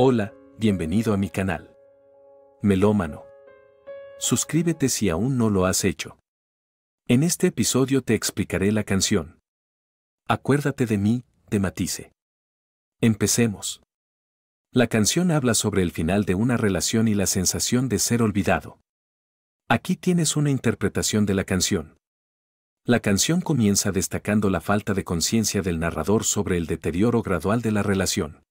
Hola, bienvenido a mi canal. Melómano. Suscríbete si aún no lo has hecho. En este episodio te explicaré la canción. Acuérdate de mí, de Matice. Empecemos. La canción habla sobre el final de una relación y la sensación de ser olvidado. Aquí tienes una interpretación de la canción. La canción comienza destacando la falta de conciencia del narrador sobre el deterioro gradual de la relación.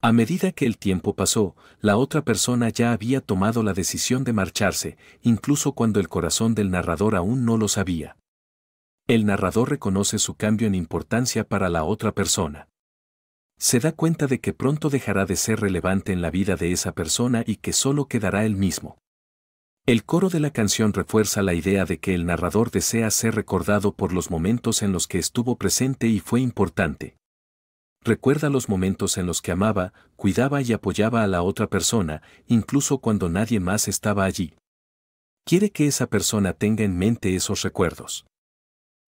A medida que el tiempo pasó, la otra persona ya había tomado la decisión de marcharse, incluso cuando el corazón del narrador aún no lo sabía. El narrador reconoce su cambio en importancia para la otra persona. Se da cuenta de que pronto dejará de ser relevante en la vida de esa persona y que solo quedará él mismo. El coro de la canción refuerza la idea de que el narrador desea ser recordado por los momentos en los que estuvo presente y fue importante, Recuerda los momentos en los que amaba, cuidaba y apoyaba a la otra persona, incluso cuando nadie más estaba allí. Quiere que esa persona tenga en mente esos recuerdos.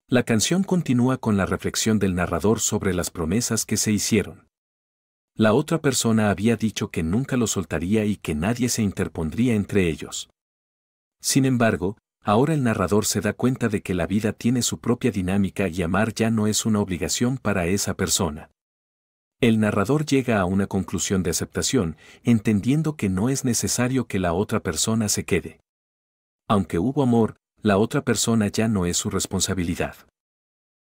La canción continúa con la reflexión del narrador sobre las promesas que se hicieron. La otra persona había dicho que nunca lo soltaría y que nadie se interpondría entre ellos. Sin embargo, ahora el narrador se da cuenta de que la vida tiene su propia dinámica y amar ya no es una obligación para esa persona. El narrador llega a una conclusión de aceptación, entendiendo que no es necesario que la otra persona se quede. Aunque hubo amor, la otra persona ya no es su responsabilidad.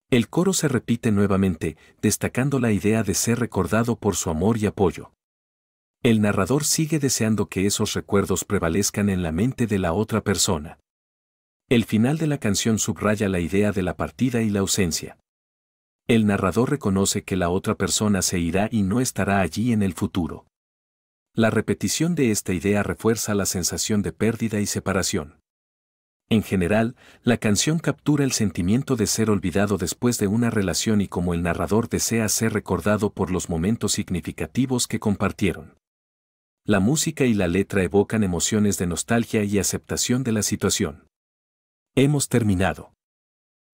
El coro se repite nuevamente, destacando la idea de ser recordado por su amor y apoyo. El narrador sigue deseando que esos recuerdos prevalezcan en la mente de la otra persona. El final de la canción subraya la idea de la partida y la ausencia. El narrador reconoce que la otra persona se irá y no estará allí en el futuro. La repetición de esta idea refuerza la sensación de pérdida y separación. En general, la canción captura el sentimiento de ser olvidado después de una relación y como el narrador desea ser recordado por los momentos significativos que compartieron. La música y la letra evocan emociones de nostalgia y aceptación de la situación. Hemos terminado.